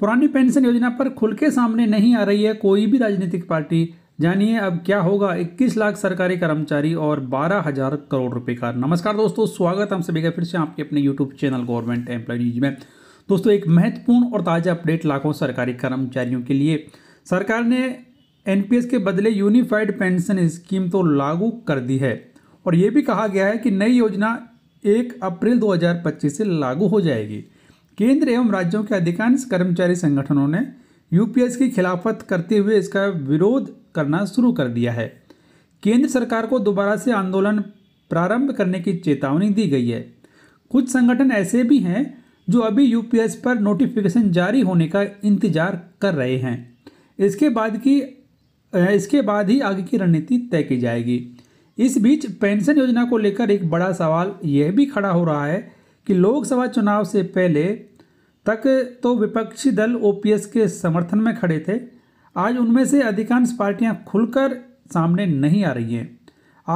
पुरानी पेंशन योजना पर खुल के सामने नहीं आ रही है कोई भी राजनीतिक पार्टी जानिए अब क्या होगा 21 लाख सरकारी कर्मचारी और बारह हजार करोड़ रुपए का नमस्कार दोस्तों स्वागत हम सभी का फिर से आपके अपने YouTube channel government employ news में दोस्तों एक महत्वपूर्ण और ताज़ा अपडेट लाखों सरकारी कर्मचारियों के लिए सरकार ने एनपीएस के बदले यूनिफाइड पेंशन स्कीम तो लागू कर दी है और ये भी कहा गया है कि नई योजना एक अप्रैल दो से लागू हो जाएगी केंद्र एवं राज्यों के अधिकांश कर्मचारी संगठनों ने यूपीएस की खिलाफत करते हुए इसका विरोध करना शुरू कर दिया है केंद्र सरकार को दोबारा से आंदोलन प्रारंभ करने की चेतावनी दी गई है कुछ संगठन ऐसे भी हैं जो अभी यूपीएस पर नोटिफिकेशन जारी होने का इंतजार कर रहे हैं इसके बाद की इसके बाद ही आगे की रणनीति तय की जाएगी इस बीच पेंशन योजना को लेकर एक बड़ा सवाल यह भी खड़ा हो रहा है कि लोकसभा चुनाव से पहले तक तो विपक्षी दल ओपीएस के समर्थन में खड़े थे आज उनमें से अधिकांश पार्टियां खुलकर सामने नहीं आ रही हैं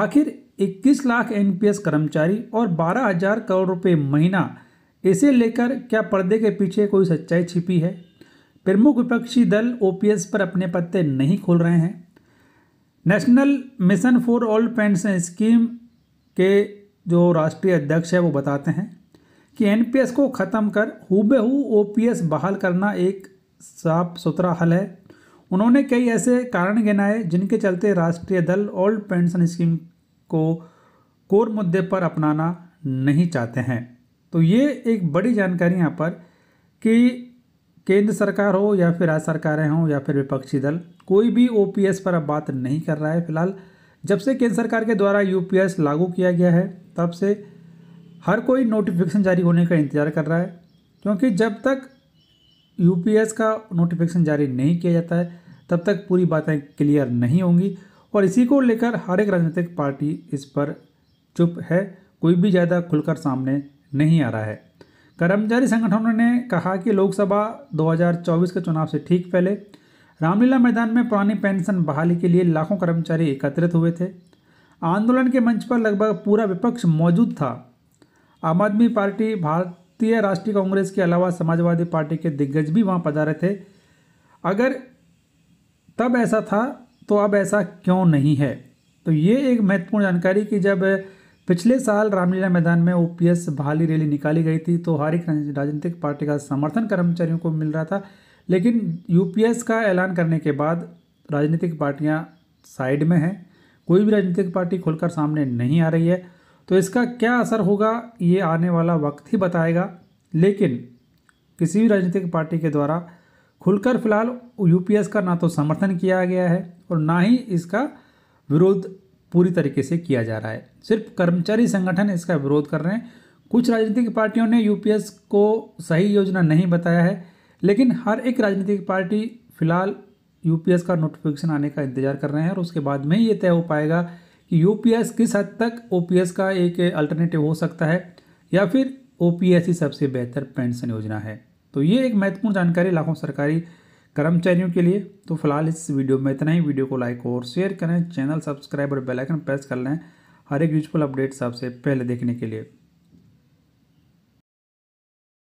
आखिर 21 लाख एनपीएस कर्मचारी और हज़ार करोड़ रुपए महीना इसे लेकर क्या पर्दे के पीछे कोई सच्चाई छिपी है प्रमुख विपक्षी दल ओपीएस पर अपने पत्ते नहीं खोल रहे हैं national mission for all pension scheme के जो राष्ट्रीय अध्यक्ष है वो बताते हैं कि एन को ख़त्म कर हूबहू ओ बहाल करना एक साफ सुथरा हल है उन्होंने कई ऐसे कारण गिनाए जिनके चलते राष्ट्रीय दल ओल्ड पेंशन स्कीम को कोर मुद्दे पर अपनाना नहीं चाहते हैं तो ये एक बड़ी जानकारी यहाँ पर कि केंद्र सरकार हो या फिर राज्य सरकारें हों या फिर विपक्षी दल कोई भी एस पर अब बात नहीं कर रहा है फिलहाल जब से केंद्र सरकार के द्वारा एस लागू किया गया है तब से हर कोई नोटिफिकेशन जारी होने का इंतज़ार कर रहा है क्योंकि जब तक यू का नोटिफिकेशन जारी नहीं किया जाता है तब तक पूरी बातें क्लियर नहीं होंगी और इसी को लेकर हर एक राजनीतिक पार्टी इस पर चुप है कोई भी ज़्यादा खुलकर सामने नहीं आ रहा है कर्मचारी संगठनों ने कहा कि लोकसभा 2024 के चुनाव से ठीक पहले रामलीला मैदान में पुरानी पेंशन बहाली के लिए लाखों कर्मचारी एकत्रित हुए थे आंदोलन के मंच पर लगभग पूरा विपक्ष मौजूद था आम आदमी पार्टी भारतीय राष्ट्रीय कांग्रेस के अलावा समाजवादी पार्टी के दिग्गज भी वहाँ पधारे थे अगर तब ऐसा था तो अब ऐसा क्यों नहीं है तो ये एक महत्वपूर्ण जानकारी कि जब पिछले साल रामलीला मैदान में ओपीएस बहाली रैली निकाली गई थी तो हर एक राजनीतिक पार्टी का समर्थन कर्मचारियों को मिल रहा था लेकिन यूपीएस का ऐलान करने के बाद राजनीतिक पार्टियां साइड में हैं कोई भी राजनीतिक पार्टी खुलकर सामने नहीं आ रही है तो इसका क्या असर होगा ये आने वाला वक्त ही बताएगा लेकिन किसी भी राजनीतिक पार्टी के द्वारा खुलकर फिलहाल यूपीएस का ना तो समर्थन किया गया है और ना ही इसका विरोध पूरी तरीके से किया जा रहा है सिर्फ कर्मचारी संगठन इसका विरोध कर रहे हैं कुछ राजनीतिक पार्टियों ने यूपीएस को सही योजना नहीं बताया है लेकिन हर एक राजनीतिक पार्टी फिलहाल यूपीएस का नोटिफिकेशन आने का इंतज़ार कर रहे हैं और उसके बाद में ही ये तय हो पाएगा कि यूपीएस किस हद तक ओपीएस का एक अल्टरनेटिव हो सकता है या फिर ओपीएस ही सबसे बेहतर पेंशन योजना है तो ये एक महत्वपूर्ण जानकारी लाखों सरकारी कर्मचारियों के लिए तो फिलहाल इस वीडियो में इतना ही वीडियो को लाइक और शेयर करें चैनल सब्सक्राइब और बेलाइकन प्रेस कर लें हर एक यूजफुल अपडेट सबसे पहले देखने के लिए